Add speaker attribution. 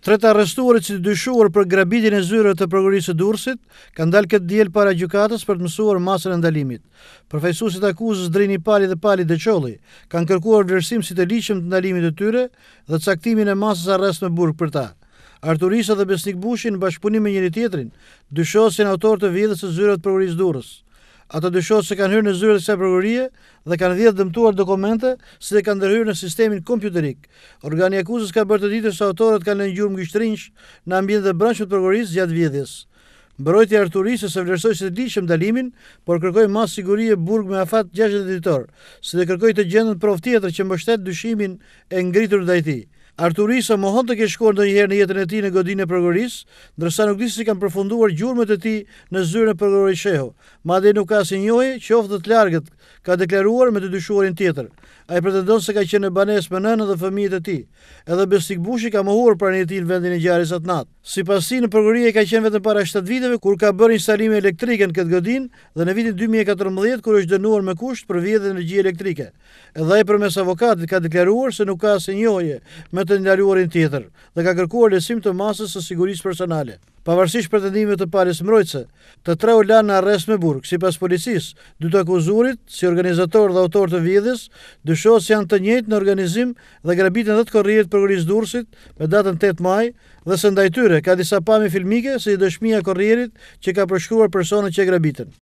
Speaker 1: Tre të arrestuarit që të dyshuar për grabitin e zyre të përgurisë dursit, kanë dalë këtë djelë para gjukatës për të mësuar masën e ndalimit. Përfejsu akuzës Drini Pali dhe Pali Deqolli, kanë kërkuar vjërshim si të liqëm të ndalimit të tyre dhe caktimin e masës arrest me burg për ta. Arturisa dhe Besnik Bushi bashkëpunim e njëri tjetrin, dyshozës në autor të vjedhës e zyre të përgurisë dursit ata dyshohet se kanë hyrë në zyrat e kësaj prokurorie dhe kanë dhënë dëmtuar dokumente se dhe kanë ndërhyrë në sistemin kompjuterik. Organi i akuzës ka bërë të ditur se autorët kanë lënë gjurmë gishtrinjsh në ambientin e brendshëm të prokurisë gjatë vjedhjes. Mbrojtja e Arturisë se vlerësoi se dishëm dalimin, por kërkoi më siguri e burg me afat 60 ditor, si dhe kërkoi të gjendën provë tjetër që mbështet dyshimin e ngritur ndaj tij. Arturisa mohon të ke shkuar ndonjëherë në jetën e tij në godinë e pregorisë, ndërsa nuk disi se kanë përfunduar gjurmët e tij në zyrën e pregorit Shehu. Madje nuk ka asnjëri që ofte të largët ka deklaruar me të dyshuarin tjetër. Ai pretendon se ka qenë në banesë me nënën dhe fëmijët e tij. Edhe Bestikbushi ka mohuar pranë e tij në vendin e ngjarjes atë natë. Si pasi në ka qenë vetën para 7 viteve, kur ka bërë instalime elektrike në këtë godin, dhe në vitin 2014, kur është dënuar me kusht për vjetë dhe energji elektrike. Edhe e përmes avokatit ka deklaruar se nuk ka asë njoje me të ndaluarin tjetër, dhe ka kërkuar lesim të masës së sigurisë personale. Pavarësisht pretendimeve të palës mbrojtëse, të tre u lanë në arrest me burg, sipas policisë, dy të akuzuarit, si organizator dhe autor të vjedhjes, dyshohet se janë të njëjtë në organizim dhe grabitën dhe të korrierit për gris dursit me datën 8 maj dhe së ndajtyre ka disa pamje filmike si dëshmia e korrierit që ka përshkruar personin që e grabitën.